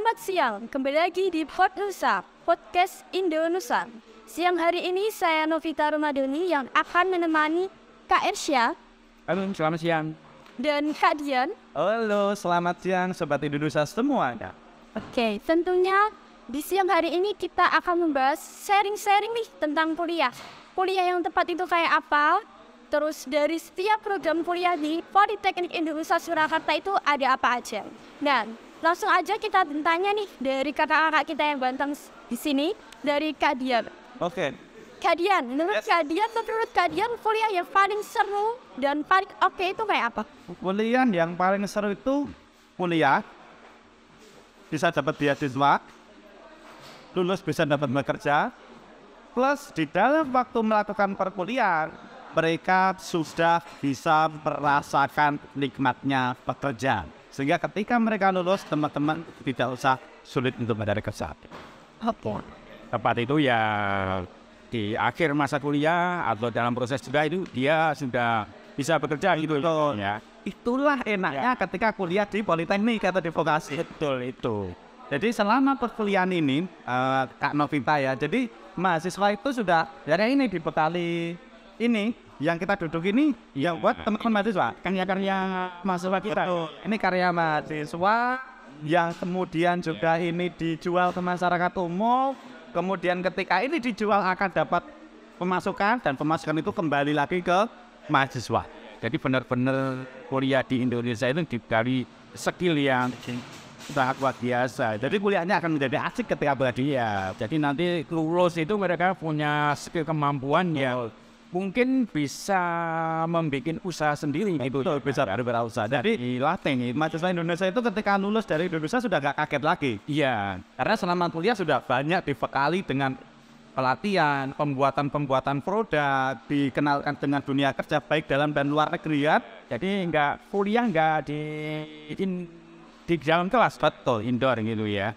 Selamat siang, kembali lagi di Pod Nusa, Podcast Indonesia. Siang hari ini saya Novita Romadoni yang akan menemani Kak Ersya. Halo, selamat siang. Dan Kak Dian. Halo, selamat siang Sobat Indonesia semua. Oke, tentunya di siang hari ini kita akan membahas sharing-sharing nih tentang kuliah. Kuliah yang tepat itu kayak apa? Terus dari setiap program kuliah di Politeknik Indonesia Surakarta itu ada apa aja? Dan langsung aja kita tanya nih dari kakak-kakak kita yang banteng di sini dari Kadian. Oke. Okay. Kadian, menurut yes. Kadian, menurut Kadian kuliah yang paling seru dan paling oke okay itu kayak apa? Kuliah yang paling seru itu kuliah bisa dapat beasiswa, lulus bisa dapat bekerja, plus di dalam waktu melakukan perkuliahan mereka sudah bisa merasakan nikmatnya pekerjaan. Sehingga ketika mereka lulus, teman-teman tidak usah sulit untuk mencari kerja. Tepat itu ya di akhir masa kuliah atau dalam proses juga itu dia sudah bisa bekerja gitu betul. ya itulah enaknya ya. ketika kuliah di politeknik atau di vokasi betul itu jadi selama perkuliahan ini uh, kak Novita ya jadi mahasiswa itu sudah dari ya ini dibekali ini yang kita duduk ini ya hmm, buat hmm. teman-teman mahasiswa karya-karya mahasiswa kita Betul. ini karya mahasiswa yang kemudian juga ya. ini dijual ke masyarakat umum kemudian ketika ini dijual akan dapat pemasukan dan pemasukan itu kembali lagi ke mahasiswa jadi benar-benar kuliah di Indonesia itu dari skill yang sangat luar biasa. Jadi kuliahnya akan menjadi asik ketika berada. Jadi nanti lulus itu mereka punya skill kemampuan oh. ya mungkin bisa membuat usaha sendiri itu ya, bisa kan? berusaha dari dilatih iya. mahasiswa Indonesia itu ketika lulus dari Indonesia sudah gak kaget lagi iya karena selama kuliah sudah banyak dibekali dengan pelatihan pembuatan-pembuatan produk dikenalkan dengan dunia kerja baik dalam dan luar negeri ya jadi nggak kuliah nggak di in, di dalam kelas betul indoor gitu ya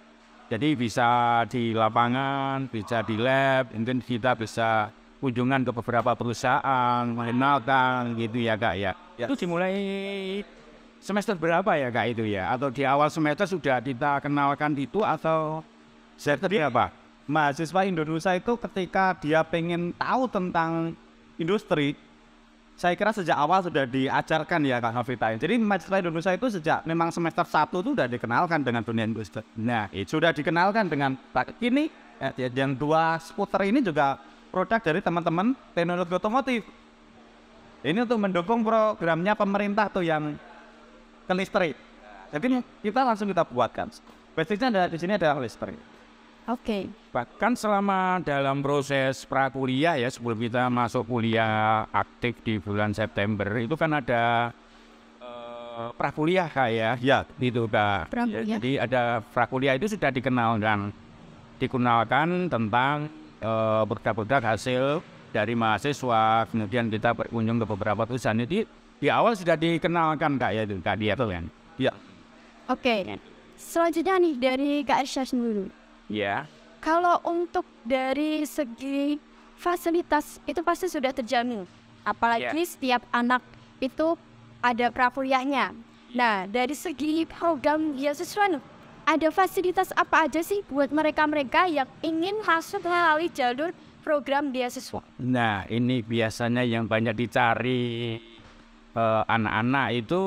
jadi bisa di lapangan bisa di lab mungkin kita bisa kunjungan ke beberapa perusahaan, mengenalkan gitu ya kak ya. ya. Itu dimulai semester berapa ya kak itu ya? Atau di awal semester sudah kita kenalkan itu atau semester berapa? Mahasiswa Indonesia itu ketika dia pengen tahu tentang industri, saya kira sejak awal sudah diajarkan ya Kak Hafita. Ya. Jadi mahasiswa Indonesia itu sejak memang semester satu itu sudah dikenalkan dengan dunia industri. Nah, itu eh, sudah dikenalkan dengan ini eh, yang dua skuter ini juga produk dari teman-teman teknologi otomotif. Ini untuk mendukung programnya pemerintah tuh yang ke listrik. Jadi kita langsung kita buatkan. Basisnya ada di sini adalah listrik. Oke. Okay. Bahkan selama dalam proses prakuliah ya sebelum kita masuk kuliah aktif di bulan September itu kan ada prakulia eh, prakuliah kayak ya? ya gitu kak. Jadi ada prakuliah itu sudah dikenal dan dikenalkan tentang produk-produk eh, hasil dari mahasiswa kemudian kita berkunjung ke beberapa perusahaan jadi di awal sudah dikenalkan kak ya kak dia tuh kan ya oke okay. Iya. selanjutnya nih dari kak Irsyad dulu ya kalau untuk dari segi fasilitas itu pasti sudah terjamin apalagi yeah. setiap anak itu ada prakuliahnya iya. nah dari segi program siswa nih ada fasilitas apa aja sih buat mereka-mereka yang ingin masuk melalui jalur program beasiswa? Nah, ini biasanya yang banyak dicari eh, anak-anak uh, itu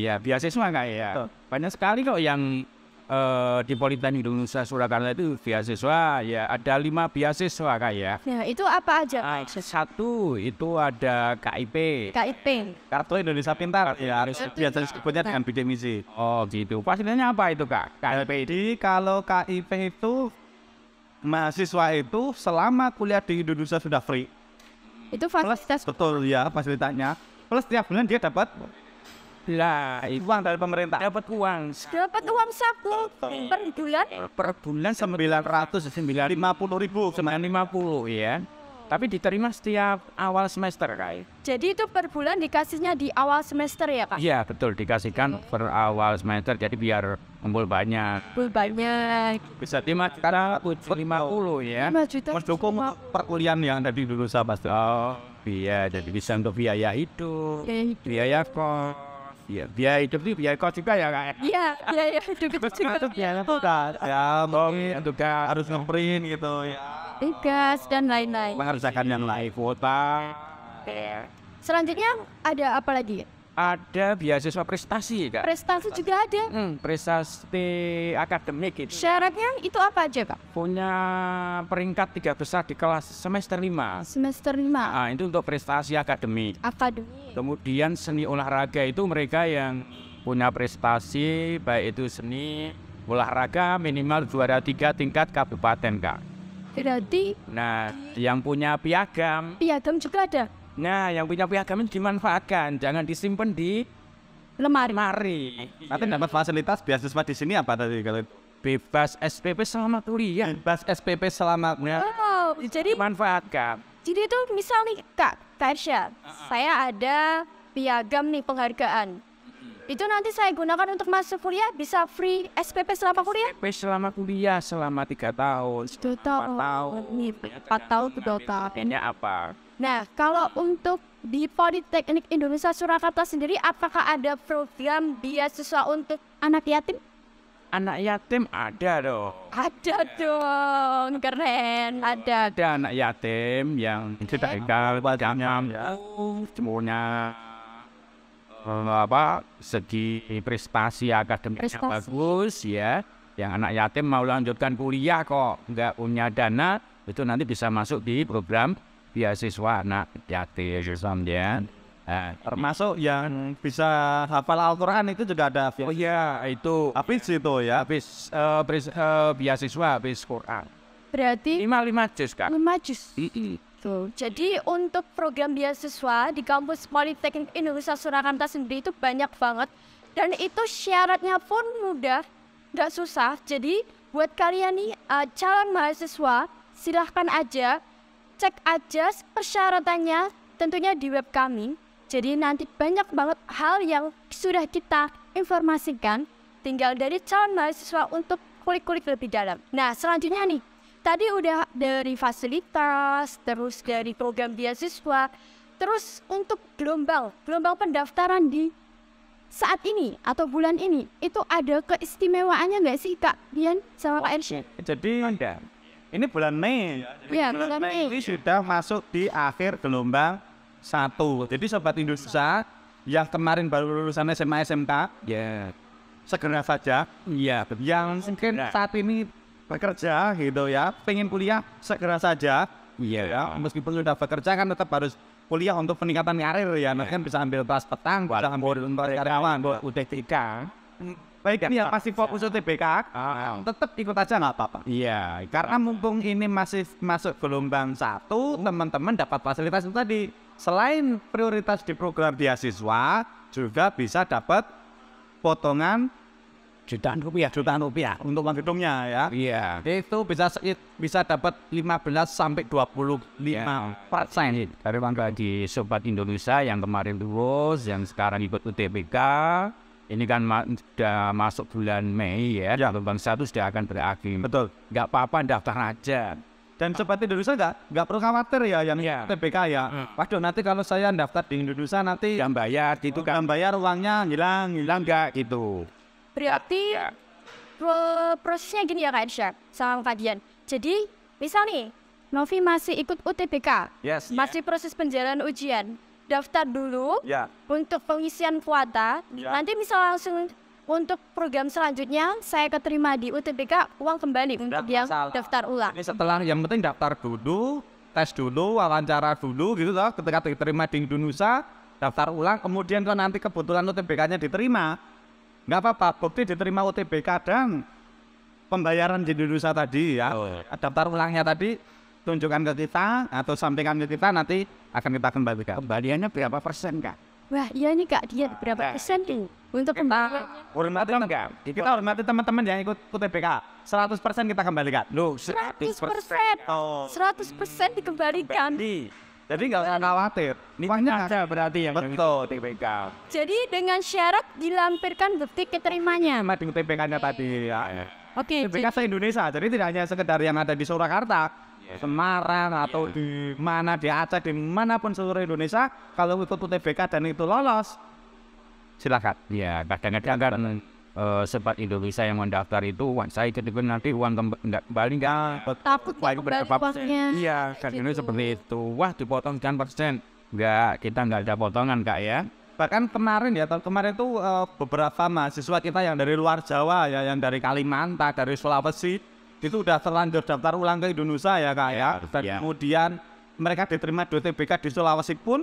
ya beasiswa kayak ya. Banyak sekali kok yang uh, di Politeknik Indonesia Surakarta itu beasiswa ya ada lima beasiswa kak Ya, ya itu apa aja? Uh, satu itu ada KIP. KIP. Kartu Indonesia Pintar. Ya harus biasa disebutnya dengan BDMISI. Oh gitu. Fasilitasnya apa itu kak? KIP. Jadi kalau KIP itu mahasiswa itu selama kuliah di Indonesia sudah free. Itu fasilitas. Plus, betul ya fasilitasnya. Plus tiap bulan dia dapat lah, uang dari pemerintah. Dapat uang. Dapat uang saku per bulan? Per bulan sembilan ratus sembilan lima puluh ribu. Sembilan lima puluh ya. Tapi diterima setiap awal semester, Kak. Jadi itu per bulan dikasihnya di awal semester ya, Kak? Iya, betul. Dikasihkan per awal semester, jadi biar kumpul banyak. Kumpul banyak. Bisa lima karena lima puluh ya. Lima juta. dukung perkuliahan yang tadi dulu sama Oh, iya. Jadi bisa untuk biaya hidup, biaya, hidup. biaya kos. Iya, biaya hidup itu biaya kos juga ya kak. Ya? Iya, biaya hidup itu juga. Itu biaya kos. Ya, mungkin juga harus ngeprint gitu ya. Tugas dan lain-lain. Mengerjakan yang lain, kuota. Selanjutnya ada apa lagi? Ada beasiswa prestasi, Kak. Prestasi juga ada. Hmm, prestasi akademik gitu. Syaratnya itu apa aja, Kak? Punya peringkat tiga besar di kelas semester lima. Semester lima. Nah, itu untuk prestasi akademik. Akademik. Kemudian seni olahraga itu mereka yang punya prestasi baik itu seni, olahraga minimal juara tiga tingkat kabupaten, Kak. Berarti Nah, yang punya piagam. Piagam juga ada. Nah, yang punya piagam dimanfaatkan, jangan disimpan di lemari. lemari. Nanti iya. dapat fasilitas beasiswa di sini apa tadi kalau bebas SPP selama kuliah, bebas SPP selama kuliah. Oh, jadi manfaatkan. Jadi itu misalnya Kak Tasya, uh -uh. saya ada piagam nih penghargaan. Itu nanti saya gunakan untuk masuk kuliah bisa free SPP selama kuliah? SPP selama kuliah selama tiga tahun, dua tahun, empat tahun, empat tahun, dua tahun. apa? Nah, kalau untuk di Politeknik Indonesia Surakarta sendiri, apakah ada program beasiswa untuk anak yatim? Anak yatim ada dong. Ada dong, keren. Ada. Ada anak yatim yang tidak egal wajahnya, ya, semuanya eh, apa segi prestasi akademiknya bagus ya yang anak yatim mau lanjutkan kuliah kok nggak punya dana itu nanti bisa masuk di program beasiswa anak yatim ya, sampean. Ya. eh. termasuk yang bisa hafal Al-Quran itu juga ada Oh iya, itu habis itu ya. Habis uh, beris, uh, beasiswa habis Quran. Berarti lima lima juz kan? Lima juz. Tuh. Jadi untuk program beasiswa di kampus Politeknik Indonesia Surakarta sendiri itu banyak banget dan itu syaratnya pun mudah, nggak susah. Jadi buat kalian nih uh, calon mahasiswa silahkan aja cek aja persyaratannya tentunya di web kami. Jadi nanti banyak banget hal yang sudah kita informasikan tinggal dari calon mahasiswa untuk kulik-kulik lebih dalam. Nah, selanjutnya nih, tadi udah dari fasilitas, terus dari program beasiswa, terus untuk gelombang, gelombang pendaftaran di saat ini atau bulan ini itu ada keistimewaannya nggak sih Kak Dian sama Kak Jadi ada ini bulan Mei. ya, bulan, bulan Mei. Mei. Ini sudah masuk di akhir gelombang satu. Jadi sobat Indonesia yang kemarin baru lulusan SMA SMK, ya yeah. segera saja. Iya. Yeah. Yang mungkin saat ini bekerja gitu ya, pengen kuliah segera saja. Iya. Yeah. Ya, meskipun sudah bekerja kan tetap harus kuliah untuk peningkatan karir ya. Yeah. Nah, kan bisa ambil kelas petang, bisa ambil untuk karyawan, buat udah tiga baik ini yang masih fokus UTBK oh. Ah, ah. tetap ikut aja nggak apa-apa iya karena nah, mumpung ini masih masuk gelombang satu oh. teman-teman dapat fasilitas itu tadi selain prioritas di program beasiswa juga bisa dapat potongan jutaan rupiah jutaan rupiah untuk gedungnya ya iya yeah. itu bisa bisa dapat 15 sampai 25 yeah. Iya. persen iya. dari bangga di sobat Indonesia yang kemarin lulus yang sekarang ikut UTBK ini kan ma sudah masuk bulan Mei ya, ya. satu sudah akan berakhir. Betul. Gak apa-apa daftar aja. Dan seperti Indonesia nggak nggak perlu khawatir ya yang ya. TPK ya. Hmm. Waduh nanti kalau saya daftar di Indonesia nanti yang bayar oh, gitu kan. bayar uangnya hilang hilang nggak gitu. Berarti ya. prosesnya gini ya Kak Irsyad sama Kak Jadi misal nih Novi masih ikut UTBK, yes, masih proses penjalanan ujian daftar dulu ya. untuk pengisian kuota. Ya. Nanti bisa langsung untuk program selanjutnya saya keterima di UTBK uang kembali Tidak untuk yang masalah. daftar ulang. Ini setelah yang penting daftar dulu, tes dulu, wawancara dulu gitu loh. Ketika diterima di Indonesia, daftar ulang, kemudian kalau nanti kebetulan UTBK-nya diterima, nggak apa-apa, bukti diterima UTBK dan pembayaran di Indonesia tadi ya, oh. Iya. daftar ulangnya tadi tunjukkan ke kita atau sampaikan ke kita nanti akan kita kembalikan. Kembaliannya berapa persen kak? Wah iya nih kak dia nah, berapa nah, persen nih untuk kembaliannya? Hormati Kita hormati teman-teman yang ikut UTBK. 100 persen kita kembalikan. Loh 100 persen? Oh. 100 persen dikembalikan. di. Jadi nggak usah khawatir. Uangnya ada berarti yang betul TPK. Jadi dengan syarat dilampirkan bukti keterimanya. Mati TPK-nya tadi. Ya. Oke. Okay, TPK se Indonesia. Jadi tidak hanya sekedar yang ada di Surakarta, Iya. Semarang atau iya. di mana di Aceh di manapun seluruh Indonesia kalau ikut UTBK dan itu lolos silakan. Iya, ya kadang-kadang kan uh, eh, sempat Indonesia yang mendaftar itu uang saya juga nanti uang nggak kembali nggak takut kembali persen Iya kan ini gitu. seperti itu. Wah dipotong kan persen. Nggak kita nggak ada potongan kak ya. Bahkan kemarin ya tahun kemarin tuh eh, uh, beberapa mahasiswa kita yang dari luar Jawa ya yang dari Kalimantan dari Sulawesi itu udah terlanjur daftar ulang ke Indonesia ya kak ya. ya. Dan ya. kemudian mereka diterima di TBK di Sulawesi pun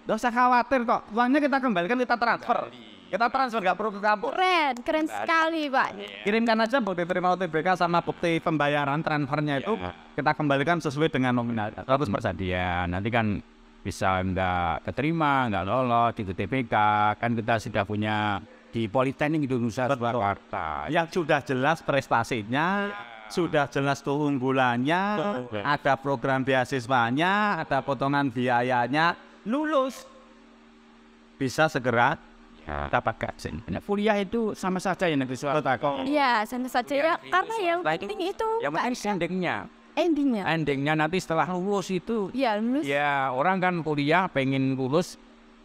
Gak usah khawatir kok, uangnya kita kembalikan, kita transfer. Kita transfer, nggak perlu ke kampung. Keren, keren sekali Pak. Iya. Kirimkan aja bukti terima OTBK sama bukti pembayaran transfernya itu, iya. kita kembalikan sesuai dengan nominal. 100% persen. Hmm. Iya, nanti kan bisa nggak keterima, nggak lolos di TBK, kan kita sudah punya di Politeknik Indonesia Surakarta. Yang sudah jelas prestasinya, sudah jelas keunggulannya, ada program beasiswanya, ada potongan biayanya, lulus bisa segera ya. dapat gaji. Nah, kuliah itu sama saja ya negeri swasta kok. Iya, sama saja ya, karena yang nah, penting itu yang penting endingnya. Endingnya. Endingnya nanti setelah lulus itu. Iya, lulus. Ya, orang kan kuliah pengen lulus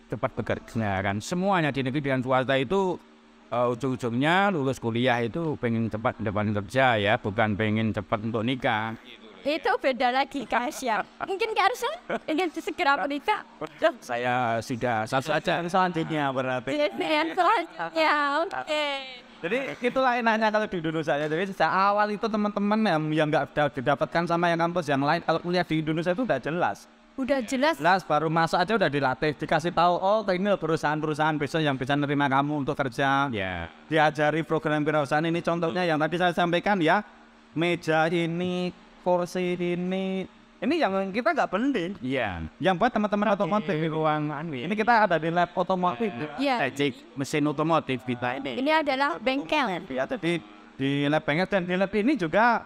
cepat bekerja kan. Semuanya di negeri dan swasta itu uh, ujung-ujungnya lulus kuliah itu pengen cepat depan kerja ya, bukan pengen cepat untuk nikah. Itu beda lagi Kasia. Mungkin Kak Arsul ingin segera menikah. Saya sudah satu saja selanjutnya berarti. Iya, selanjutnya, oke. Jadi itulah enaknya kalau di Indonesia ya. Jadi sejak awal itu teman-teman yang yang nggak didapatkan sama yang kampus yang lain kalau kuliah di Indonesia itu udah jelas udah jelas jelas baru masuk aja udah dilatih dikasih tahu oh ini perusahaan-perusahaan besok yang bisa nerima kamu untuk kerja ya yeah. diajari program perusahaan ini contohnya yang tadi saya sampaikan ya meja ini kursi ini ini yang kita nggak beli iya yeah. yang buat teman-teman otomotif di ruangan iya. ini kita ada di lab otomotif nah, iya yeah. mesin otomotif kita ini ini adalah bengkel ya tadi di lab bengkel dan di lab ini juga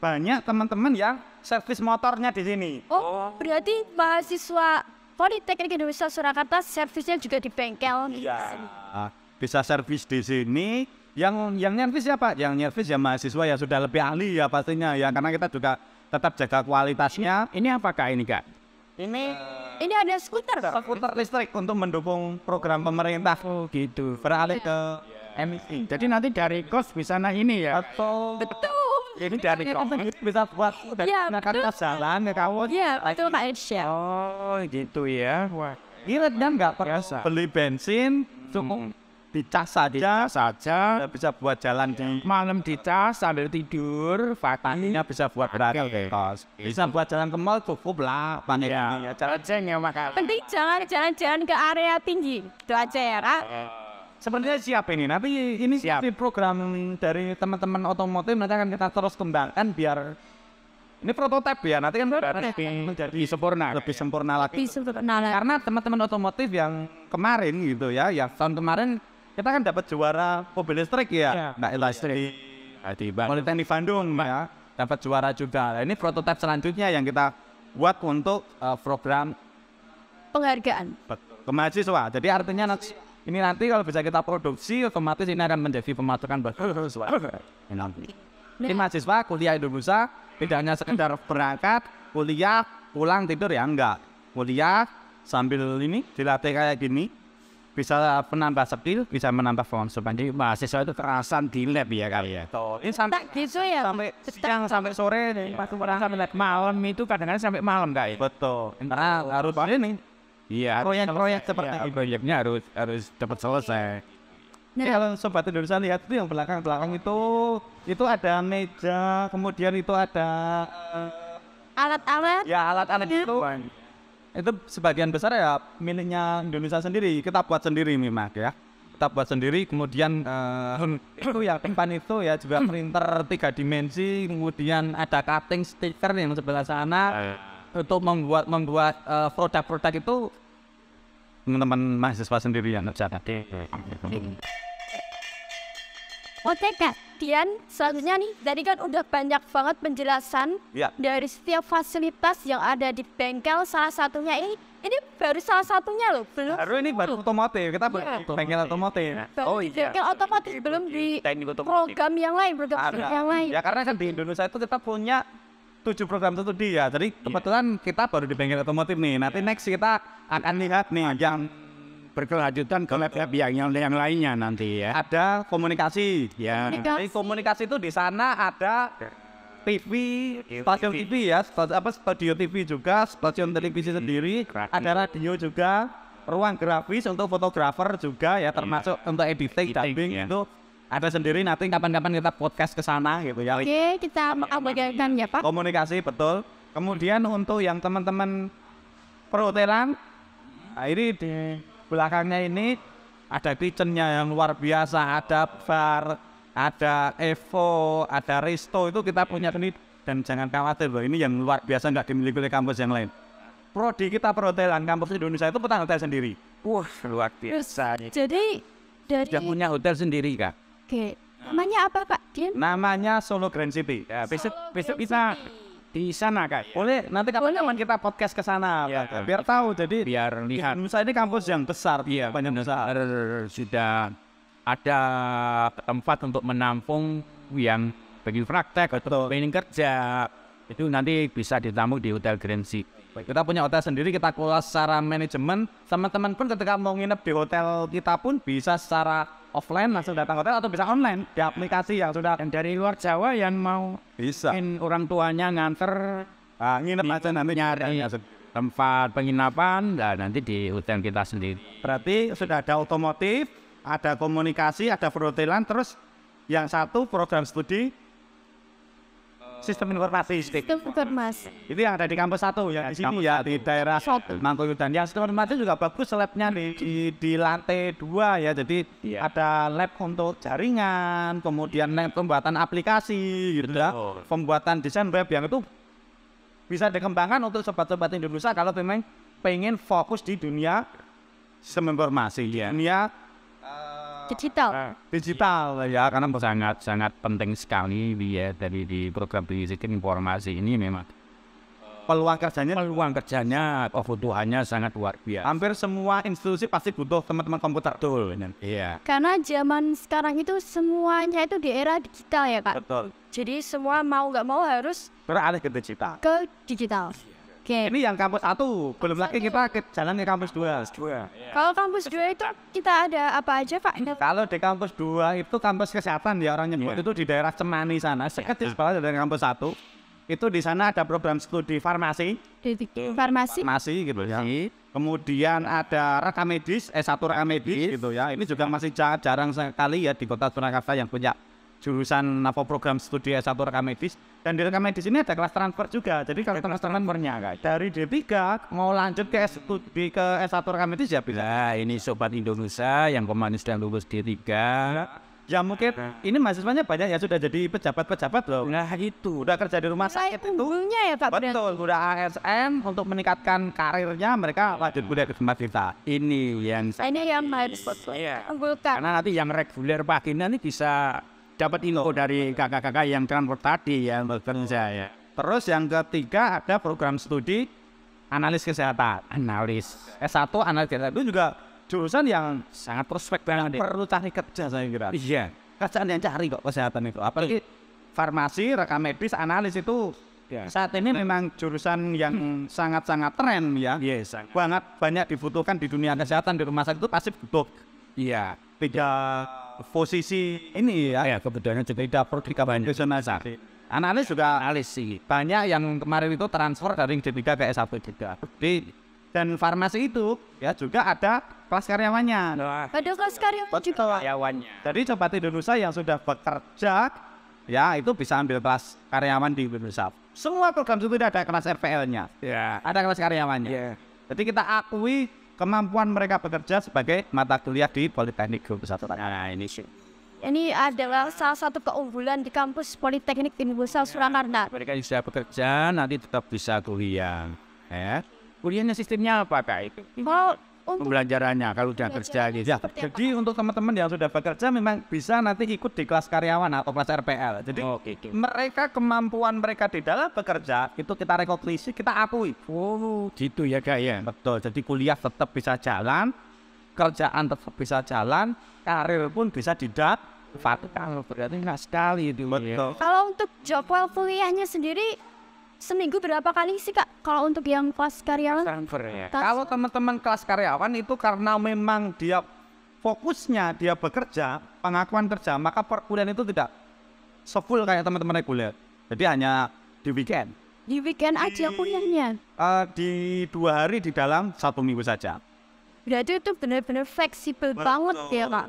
banyak teman-teman yang servis motornya di sini. Oh, berarti mahasiswa Politeknik Indonesia Surakarta servisnya juga di bengkel. Iya. Nah, bisa servis di sini. Yang yang nyervis siapa? Yang nyervis ya mahasiswa ya sudah lebih ahli ya pastinya ya karena kita juga tetap jaga kualitasnya. Ini apakah ini kak? Ini uh, ini ada skuter. Skuter listrik untuk mendukung program pemerintah. Oh gitu. Beralih ke yeah. Iya. Jadi nanti dari kos bisa naik ini ya. Atau betul. Ya, ini dari kamu bisa buat dari ya, jalan ya kamu. Iya, itu Pak Insyal. Oh, gitu ya. Wah. Gila dan nggak biasa. Beli bensin cukup dicas saja saja bisa buat jalan iya. di malam dicas sambil tidur faktanya bisa buat beraktivitas bisa buat jalan ke mall cukup lah panik iya. jalan jalan ya penting jangan jalan-jalan ke area tinggi itu aja ya, oh. Sebenarnya siap ini, Nanti ini siap. program dari teman-teman otomotif nanti akan kita terus kembangkan biar ini prototipe ya, nanti kan menjadi sempurna, lebih iya. sempurna lagi. lagi. Karena teman-teman otomotif yang kemarin gitu ya, yang tahun kemarin kita kan dapat juara mobil listrik ya, ya. nah listrik di Politeknik Bandung ya, dapat juara juga. Nah, ini prototipe selanjutnya yang kita buat untuk uh, program penghargaan ke Jadi artinya nanti ini nanti kalau bisa kita produksi, otomatis ini akan menjadi pemasukan buat nah. Ini mahasiswa kuliah Indonesia tidak hanya sekedar berangkat, kuliah, pulang tidur ya enggak. Kuliah sambil ini dilatih kayak gini, bisa menambah skill, bisa menambah konsumsi. Jadi mahasiswa itu kerasan di lab ya kali ya. Tuh, ini sampai gitu ya. Sampai siang sampai sore nih, iya. sampai malam itu kadang-kadang sampai malam guys. Ya. Betul. Nah, harus ini Iya, proyek-proyek seperti ya, proyeknya harus harus cepat selesai. Nah, kalau sobat Indonesia lihat itu yang belakang-belakang itu itu ada meja, kemudian itu ada eh, alat-alat. Uh, ya, alat-alat iya. itu. Itu sebagian besar ya miliknya Indonesia sendiri. Kita buat sendiri memang ya. Kita buat sendiri kemudian uh, itu ya tempat itu ya juga printer tiga dimensi, kemudian ada cutting stiker yang sebelah sana. Uh untuk membuat membuat produk eh, produk-produk itu teman-teman mahasiswa sendiri yang ngerjakan. Oke kak, Dian selanjutnya nih tadi kan udah banyak banget penjelasan ya. dari setiap fasilitas yang ada di bengkel salah satunya ini ini baru salah satunya loh belum baru ini baru otomotif kita ya. bengkel otomotif baru oh iya bengkel otomotif belum di program yang lain program ada. yang lain ya karena kan di Indonesia itu kita punya tujuh program satu dia, ya. Jadi iya. kebetulan kita baru di bengkel otomotif nih. Nanti yeah. next kita akan lihat nih yang berkelanjutan ke lab-lab yang, yang yang lainnya nanti ya. Ada komunikasi. Ya. Komunikasi, komunikasi itu di sana ada TV, stasiun TV ya, stasiun, apa studio TV juga, stasiun televisi hmm. sendiri, ada radio juga, ruang grafis untuk fotografer juga ya, iya. termasuk yeah. untuk editing, dubbing yeah. itu ada sendiri nanti kapan-kapan kita podcast ke sana gitu ya. Oke, kita bagikan ya Pak. Komunikasi betul. Kemudian untuk yang teman-teman perhotelan, nah ini di belakangnya ini ada kitchennya yang luar biasa, ada bar, ada Evo, ada Resto itu kita punya ini dan jangan khawatir loh ini yang luar biasa nggak dimiliki oleh kampus yang lain. Prodi kita perhotelan kampus Indonesia itu petang hotel sendiri. Wah luar biasa. Jadi dari sudah punya hotel sendiri kak Oke. Nah. Namanya apa pak? Namanya Solo Grand City. Ya, besok besok kita di sana kak iya. boleh nanti kapan-kapan kita podcast ke sana ya, biar iya. tahu jadi biar lihat Nusa ini kampus yang besar iya banyak besar sudah ada tempat untuk menampung yang bagi praktek atau training kerja itu nanti bisa ditamu di Hotel Grand City kita punya hotel sendiri kita kelola secara manajemen teman teman pun ketika mau nginep di hotel kita pun bisa secara offline langsung datang hotel atau bisa online di aplikasi yang sudah yang dari luar Jawa yang mau bisa In orang tuanya nganter ah, nginep aja nanti nyari iya, tempat penginapan dan nah, nanti di hotel kita sendiri. Berarti sudah ada otomotif, ada komunikasi, ada perhotelan, terus yang satu program studi sistem informasi sistem informasi itu yang ada di kampus satu ya di sini ya di daerah Mangkuyudan Yang sistem informasi juga bagus labnya di, di, di lantai dua ya jadi yeah. ada lab untuk jaringan kemudian lab pembuatan aplikasi gitu ya pembuatan desain web yang itu bisa dikembangkan untuk sobat-sobat Indonesia kalau memang pengen fokus di dunia sistem informasi ya. dunia digital. Uh, digital ya karena sangat sangat penting sekali ya dari di program basic informasi ini memang oh. peluang kerjanya peluang kerjanya kebutuhannya sangat luar biasa. Hampir semua institusi pasti butuh teman-teman komputer tool. Iya. Karena zaman sekarang itu semuanya itu di era digital ya kak. Betul. Jadi semua mau nggak mau harus beralih ke digital. Ke digital. Oke. Okay. Ini yang kampus satu, belum lagi kita ke jalan ke kampus dua. Dua. Yeah. Kalau kampus dua itu kita ada apa aja Pak? Kalau di kampus dua itu kampus kesehatan ya orangnya nyebut yeah. itu di daerah Cemani sana, seketis iya. banget dari kampus satu. Itu di sana ada program studi farmasi. Farmasi. Farmasi gitu ya. Iya. Kemudian ada rekam medis, eh, S1 rekam medis gitu ya. Ini juga masih jarang sekali ya di kota Surakarta yang punya jurusan apa program studi S1 rekam medis dan di rekam medis ini ada kelas transfer juga jadi kalau kelas transfernya guys dari D3 mau lanjut ke S studi ke S1 rekam medis ya bisa nah, ini sobat Indonesia yang pemanis dan lulus D3 Ya mungkin ini mahasiswanya banyak ya sudah jadi pejabat-pejabat loh. Nah itu udah kerja di rumah sakit itu. ya nah, Pak. Betul, udah ASN untuk meningkatkan karirnya mereka lanjut kuliah ke tempat kita. Ini yang nah, ini yang harus Karena nanti yang reguler pagi nanti bisa dapat info dari kakak-kakak yang transfer tadi ya bekerja ya. Terus yang ketiga ada program studi analis kesehatan, analis S1 analis kesehatan itu juga jurusan yang sangat prospek banget. Perlu cari kerja saya kira. Iya, kerjaan yang cari kok kesehatan itu. Apalagi farmasi, rekam medis, analis itu ya. saat ini memang jurusan yang sangat-sangat tren ya. Iya, yes, sangat. banyak dibutuhkan di dunia kesehatan di rumah sakit itu pasti butuh. Iya, tidak posisi ini ya, ya kebetulan cerita produk kampanye nasional analis juga analis sih banyak yang kemarin itu transfer dari D3 ke S1 juga di dan farmasi itu ya juga ada kelas karyawannya nah, ada kelas karyawan juga karyawannya jadi coba Indonesia yang sudah bekerja ya itu bisa ambil kelas karyawan di Indonesia semua program itu ada kelas RPL-nya ya ada kelas karyawannya Ya. jadi kita akui kemampuan mereka bekerja sebagai mata kuliah di Politeknik Guru nah, ini sih. Ini adalah salah satu keunggulan di kampus Politeknik Universal Surakarta. Nah, mereka bisa bekerja, nanti tetap bisa kuliah. Ya. Kuliahnya sistemnya apa, Pak? Kalau untuk pembelajarannya kalau sudah kerja gitu. Ya, jadi apa? untuk teman-teman yang sudah bekerja memang bisa nanti ikut di kelas karyawan atau kelas RPL. Jadi oh, gitu. mereka kemampuan mereka di dalam bekerja itu kita rekognisi, kita akui. Oh, gitu ya kak ya. Betul. Jadi kuliah tetap bisa jalan, kerjaan tetap bisa jalan, karir pun bisa didat. Fatkan berarti nggak sekali itu. Ya? Betul. Kalau untuk job well kuliahnya sendiri seminggu berapa kali sih kak kalau untuk yang kelas karyawan transfer ya. kalau teman-teman kelas karyawan itu karena memang dia fokusnya dia bekerja pengakuan kerja maka bulan itu tidak sefull kayak teman-teman reguler jadi hanya di weekend di weekend aja kuliahnya uh, di dua hari di dalam satu minggu saja berarti itu benar-benar fleksibel banget ya kak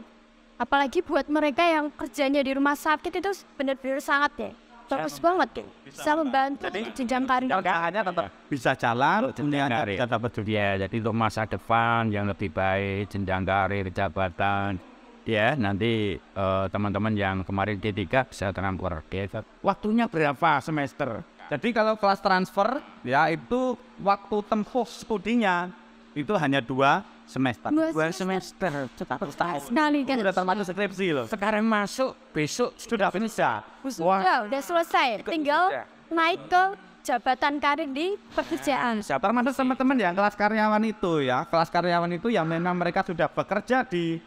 apalagi buat mereka yang kerjanya di rumah sakit itu benar-benar sangat deh ya? Terus kan banget bisa membantu jenjang karir hanya tetap iya. bisa jalan karir tetap berdunia jadi untuk masa depan yang lebih baik jenjang karir jabatan ya nanti eh, teman-teman uh, yang kemarin D3 bisa transfer ya, waktunya berapa semester jadi kalau kelas transfer ya itu waktu tempuh studinya itu hanya dua semester dua semester sudah sekali kan Sudah termasuk skripsi loh sekarang masuk besok sudah finish ya Wah. udah selesai tinggal naik ke jabatan karir di pekerjaan siapa mana teman-teman yang kelas karyawan itu ya kelas karyawan itu yang memang mereka sudah bekerja di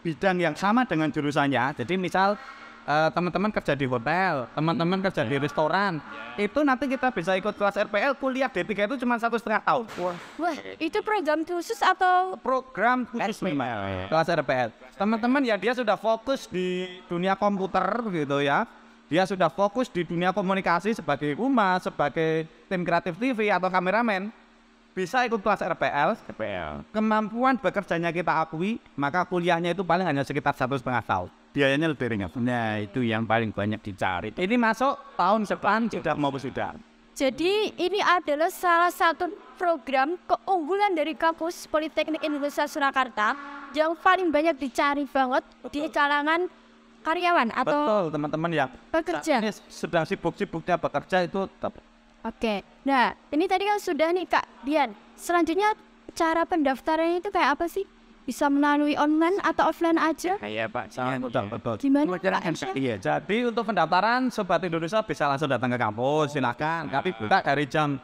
bidang yang sama dengan jurusannya jadi misal teman eh, teman-teman kerja di hotel, teman-teman kerja yeah. di iya. restoran, yeah. itu nanti kita bisa ikut kelas RPL kuliah D3 itu cuma satu setengah tahun. Wah, Wah itu program khusus atau? Program khusus memang, iya, iya. kelas RPL. Teman-teman ya dia sudah fokus di dunia komputer gitu ya. Dia sudah fokus di dunia komunikasi sebagai umat, sebagai tim kreatif TV atau kameramen bisa ikut kelas RPL, RPL. Kemampuan bekerjanya kita akui, maka kuliahnya itu paling hanya sekitar satu setengah tahun biayanya lebih ringan. Nah itu yang paling banyak dicari. Ini masuk tahun depan sudah mau sudah. Jadi ini adalah salah satu program keunggulan dari kampus Politeknik Indonesia Surakarta yang paling banyak dicari banget Betul. di kalangan karyawan atau Betul, teman-teman ya. pekerja. Ini sedang sibuk-sibuknya bekerja itu tetap. Oke. Nah, ini tadi kan sudah nih Kak Dian. Selanjutnya cara pendaftarannya itu kayak apa sih? bisa melalui online atau offline aja? Iya Pak, sangat mudah ya. betul. Gimana Iya, jadi untuk pendaftaran Sobat Indonesia bisa langsung datang ke kampus, silakan. Tapi ah. buka dari jam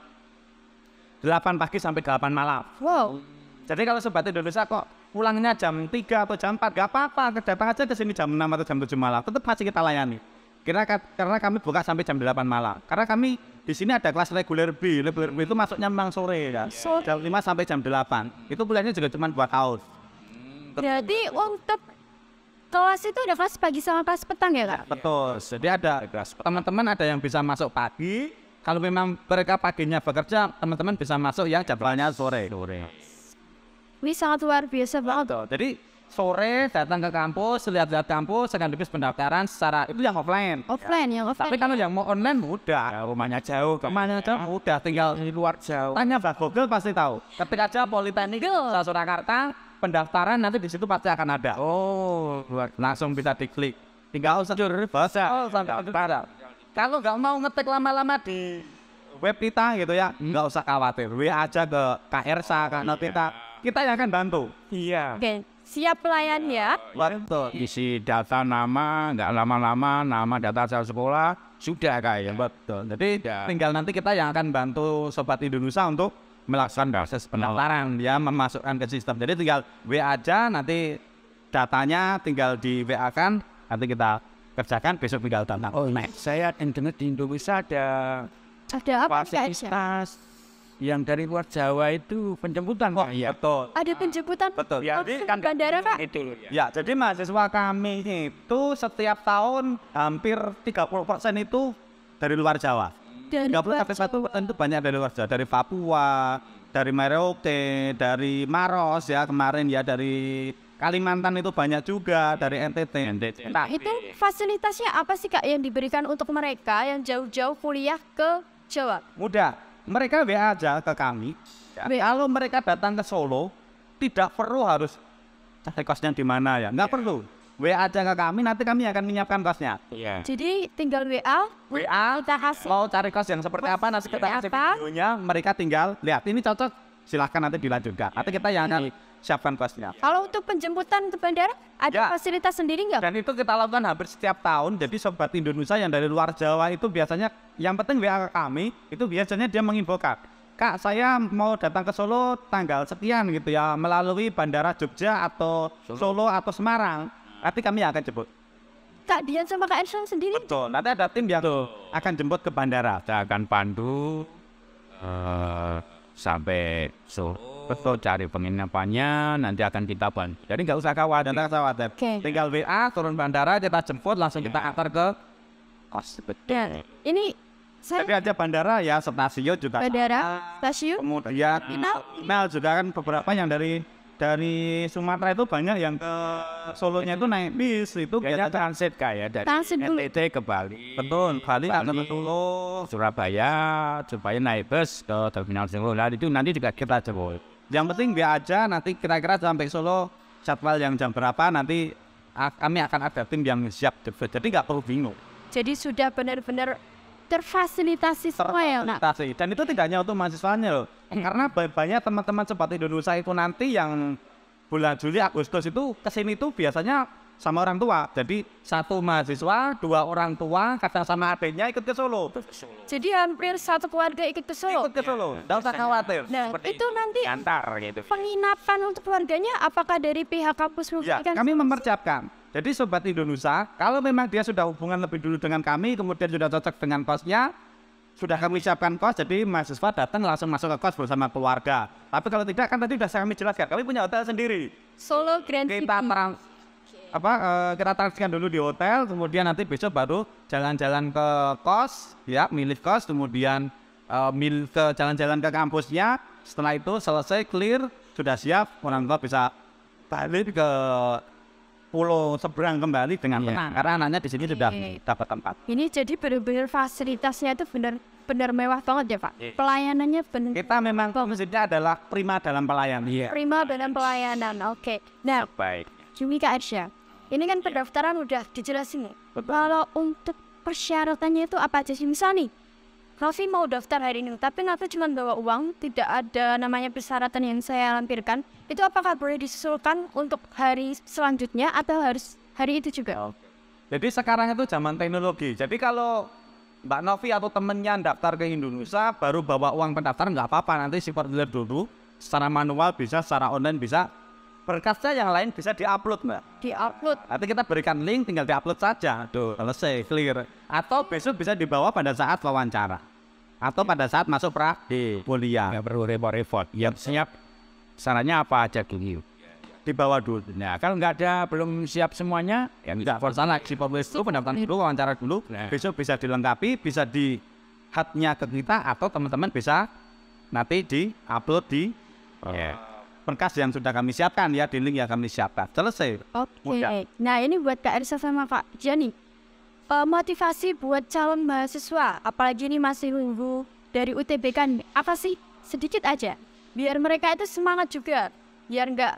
delapan pagi sampai delapan malam. Wow. Jadi kalau Sobat Indonesia kok pulangnya jam tiga atau jam empat, gak apa-apa. Datang aja ke sini jam enam atau jam tujuh malam, tetap masih kita layani. Karena, karena kami buka sampai jam delapan malam. Karena kami di sini ada kelas reguler B. Reguler B itu masuknya memang sore ya. Jam 5 sampai jam delapan, Itu pulangnya juga cuma buat haus. Jadi untuk kelas itu ada kelas pagi sama kelas petang ya kak? Betul. Jadi ada kelas. teman-teman ada yang bisa masuk pagi. Kalau memang mereka paginya bekerja, teman-teman bisa masuk yang jadwalnya sore. Sore. Ini sangat luar biasa banget. Betul. Jadi sore datang ke kampus, lihat-lihat kampus, sekaligus pendaftaran secara itu yang offline. Offline ya, yang offline. Tapi kalau yang mau online mudah. Ya, rumahnya jauh, rumahnya jauh ya. mudah, tinggal di luar jauh. Tanya Pak Google pasti tahu. Ketika aja Politeknik Surakarta pendaftaran nanti di situ pasti akan ada. Oh, langsung bisa diklik. Tinggal usah bahasa. Oh, pada. Kalau nggak mau ngetik lama-lama di web kita gitu ya, nggak usah khawatir. WA aja ke KRSA, oh, iya. kita. Kita yang akan bantu. Iya. Oke. Okay. Siap pelayan ya. Betul. Isi data nama, nggak lama-lama, nama data asal sekolah, sudah kayak. Iya. Betul. Jadi ya. tinggal nanti kita yang akan bantu Sobat Indonesia untuk melakukan proses pendaftaran dia memasukkan ke sistem jadi tinggal WA aja nanti datanya tinggal di WA kan nanti kita kerjakan besok tinggal datang oh nah. saya internet di Indonesia ada ada apa fasilitas yang dari luar Jawa itu penjemputan oh, Ya. Betul. Ada penjemputan. Betul. Ya, jadi kan bandara Pak. Itu ya. ya, jadi mahasiswa kami itu setiap tahun hampir 30% itu dari luar Jawa dan 31 tentu banyak dari luar Jawa, dari Papua, dari Merauke, dari Maros ya kemarin ya dari Kalimantan itu banyak juga dari NTT. NTT. Nah, itu fasilitasnya apa sih Kak yang diberikan untuk mereka yang jauh-jauh kuliah ke Jawa? Mudah. Mereka WA aja ke kami. Ya. Kalau mereka datang ke Solo, tidak perlu harus cari kosnya di mana ya. Nggak ya. perlu. WA aja ke kami, nanti kami akan menyiapkan kosnya. Iya. Jadi tinggal WA, WA kita kasih. Mau cari kos yang seperti apa, nanti kita kasih videonya, mereka tinggal lihat. Ini cocok, silahkan nanti dilanjutkan. Nanti kita yang akan iya. siapkan kosnya. Kalau untuk penjemputan ke bandara, ada ya. fasilitas sendiri nggak? Dan itu kita lakukan hampir setiap tahun. Jadi sobat Indonesia yang dari luar Jawa itu biasanya, yang penting WA kami, itu biasanya dia menginfokan. Kak, saya mau datang ke Solo tanggal sekian gitu ya, melalui bandara Jogja atau Solo, Solo atau Semarang. Tapi kami yang akan jemput. Kak Dian sama Kak Ersan sendiri? Betul, nanti ada tim yang Tuh. akan jemput ke bandara. Kita akan pandu uh, sampai Solo. Oh. Betul, cari penginapannya, nanti akan kita bantu. Jadi nggak usah khawatir. Nggak khawatir. Okay. Tinggal WA, turun bandara, kita jemput, langsung kita iya. antar ke kos. Betul. ini saya... Tapi aja bandara ya, stasiun juga. Bandara, stasiun. Kemudian, email juga kan beberapa yang dari dari Sumatera itu banyak yang ke Solonya itu naik bis itu kayaknya transit kayak dari transit NTT e ke Bali betul Bali ke Solo Surabaya supaya naik bus ke terminal Solo nah itu nanti juga kita coba. yang penting biar aja nanti kira-kira sampai Solo jadwal yang jam berapa nanti kami akan ada tim yang siap jadi nggak perlu bingung jadi sudah benar-benar terfasilitasi semua ya nak dan itu tidak hanya untuk mahasiswanya loh karena banyak teman-teman cepat Indonesia itu nanti yang bulan Juli Agustus itu kesini tuh biasanya sama orang tua. Jadi satu mahasiswa, dua orang tua, kadang sama adiknya ikut ke Solo. Jadi hampir satu keluarga ikut ke Solo. Ikut ke iya. Solo, tidak ya, usah khawatir. Nah, Seperti itu nanti antar gitu. Penginapan untuk keluarganya apakah dari pihak kampus? Ya, kami mempersiapkan. Jadi sobat Indonesia, kalau memang dia sudah hubungan lebih dulu dengan kami, kemudian sudah cocok dengan kosnya, sudah kami siapkan kos, jadi mahasiswa datang langsung masuk ke kos bersama keluarga. Tapi kalau tidak kan tadi sudah kami jelaskan, kami punya hotel sendiri. Solo Grand City. Eh, kita terang, apa uh, kita tarikkan dulu di hotel, kemudian nanti besok baru jalan-jalan ke kos, ya milih kos, kemudian uh, mil ke jalan-jalan ke kampusnya. Setelah itu selesai clear, sudah siap orang tua bisa balik ke pulau seberang kembali dengan yeah. Iya. karena anaknya di sini okay. sudah dapat tempat. Ini jadi benar-benar fasilitasnya itu benar benar mewah banget ya Pak. Yeah. Pelayanannya benar. Kita memang maksudnya adalah prima dalam pelayanan. Iya. Yeah. Prima dalam pelayanan. Oke. Okay. Nah, baik. Jumi Kak Arsya, ini kan iya. pendaftaran udah dijelasin. Betul. Kalau untuk persyaratannya itu apa aja sih? misalnya nih, Novi mau daftar hari ini, tapi Novi cuma bawa uang, tidak ada namanya persyaratan yang saya lampirkan. Itu apakah boleh disusulkan untuk hari selanjutnya atau harus hari itu juga? Oh. Jadi sekarang itu zaman teknologi. Jadi kalau Mbak Novi atau temennya daftar ke Indonesia, baru bawa uang pendaftaran nggak apa-apa. Nanti si dulu, secara manual bisa, secara online bisa berkasnya yang lain bisa diupload mbak diupload nanti kita berikan link tinggal diupload saja aduh selesai clear atau besok bisa dibawa pada saat wawancara atau pada saat masuk pra di kuliah nggak perlu repot-repot Ya siap sarannya apa aja dulu dibawa dulu nah kalau nggak ada belum siap semuanya ya nggak sana si itu pendaftaran dulu wawancara dulu nah. besok bisa dilengkapi bisa di hatnya ke kita atau teman-teman bisa nanti di upload oh. di yeah berkas yang sudah kami siapkan ya di link yang kami siapkan selesai oke okay. nah ini buat Kak Ersa sama Pak Jani uh, motivasi buat calon mahasiswa apalagi ini masih nunggu dari UTP kan apa sih sedikit aja biar mereka itu semangat juga biar nggak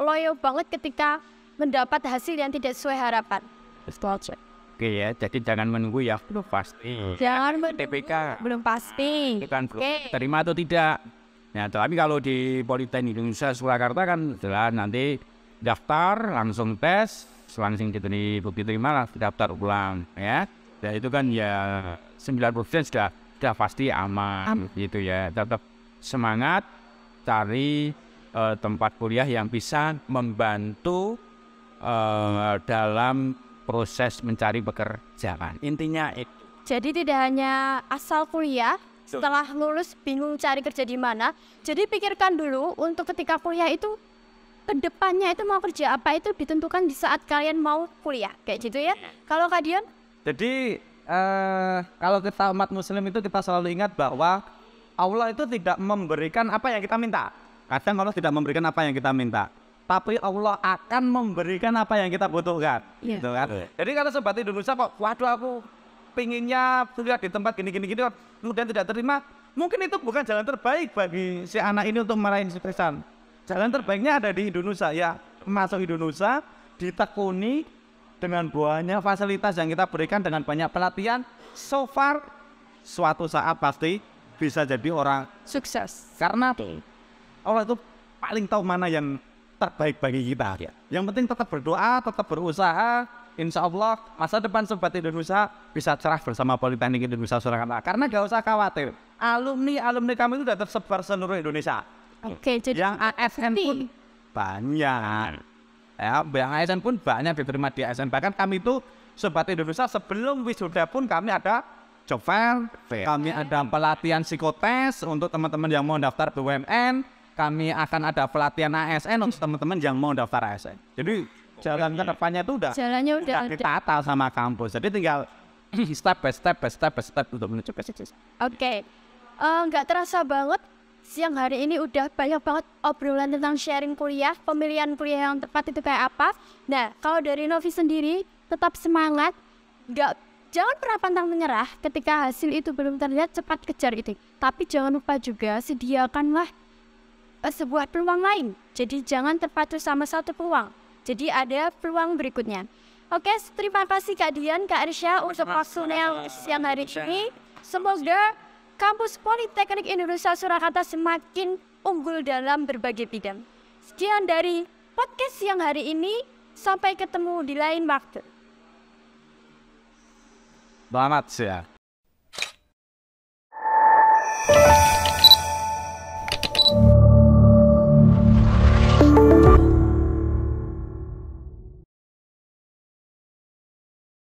loyo banget ketika mendapat hasil yang tidak sesuai harapan Oke okay, ya, jadi jangan menunggu ya, belum pasti. Jangan menunggu, TPK. belum pasti. Bukan, okay. terima atau tidak. Nah, tapi kalau di Politeknik Indonesia Surakarta kan adalah nanti daftar, langsung tes, langsung diberi bukti terima, daftar ulang, ya. Dan itu kan ya 90% sudah sudah pasti aman, Am. gitu ya. Tetap semangat cari uh, tempat kuliah yang bisa membantu uh, dalam proses mencari pekerjaan. Intinya itu. Jadi tidak hanya asal kuliah, setelah lulus bingung cari kerja di mana. Jadi pikirkan dulu untuk ketika kuliah itu kedepannya itu mau kerja apa itu ditentukan di saat kalian mau kuliah kayak gitu ya. Iya. Kalau kalian? Jadi uh, kalau kita umat muslim itu kita selalu ingat bahwa Allah itu tidak memberikan apa yang kita minta. Kadang Allah tidak memberikan apa yang kita minta tapi Allah akan memberikan apa yang kita butuhkan. Yeah. Gitu kan? Yeah. Jadi kalau sobat Indonesia kok, waduh aku pinginnya sudah di tempat gini-gini gini gitu, kemudian tidak terima mungkin itu bukan jalan terbaik bagi si anak ini untuk meraih kesuksesan jalan terbaiknya ada di Indonesia ya masuk Indonesia ditekuni dengan buahnya fasilitas yang kita berikan dengan banyak pelatihan so far suatu saat pasti bisa jadi orang sukses karena Allah itu paling tahu mana yang terbaik bagi kita ya. yang penting tetap berdoa tetap berusaha insya Allah masa depan Sobat Indonesia bisa cerah bersama Politeknik Indonesia Surakarta. Karena gak usah khawatir, alumni-alumni kami itu sudah tersebar seluruh Indonesia. Oke, jadi yang ASN pun banyak. Ya, yang ASN pun banyak diterima di ASN. Bahkan kami itu Sobat Indonesia sebelum wisuda pun kami ada job fair, kami ada pelatihan psikotes untuk teman-teman yang mau daftar BUMN, kami akan ada pelatihan ASN untuk teman-teman yang mau daftar ASN. Jadi jalan iya. ke depannya itu udah jalannya udah, udah ditata sama kampus jadi tinggal step by step by step by step untuk menuju ke sukses oke okay. Eh, nggak terasa banget siang hari ini udah banyak banget obrolan tentang sharing kuliah pemilihan kuliah yang tepat itu kayak apa nah kalau dari Novi sendiri tetap semangat nggak jangan pernah pantang menyerah ketika hasil itu belum terlihat cepat kejar itu tapi jangan lupa juga sediakanlah eh, sebuah peluang lain jadi jangan terpatu sama satu peluang jadi ada peluang berikutnya. Oke, terima kasih Kak Dian, Kak Arsya untuk waktunya siang hari ini. Semoga kampus Politeknik Indonesia Surakarta semakin unggul dalam berbagai bidang. Sekian dari podcast siang hari ini. Sampai ketemu di lain waktu. Selamat siang.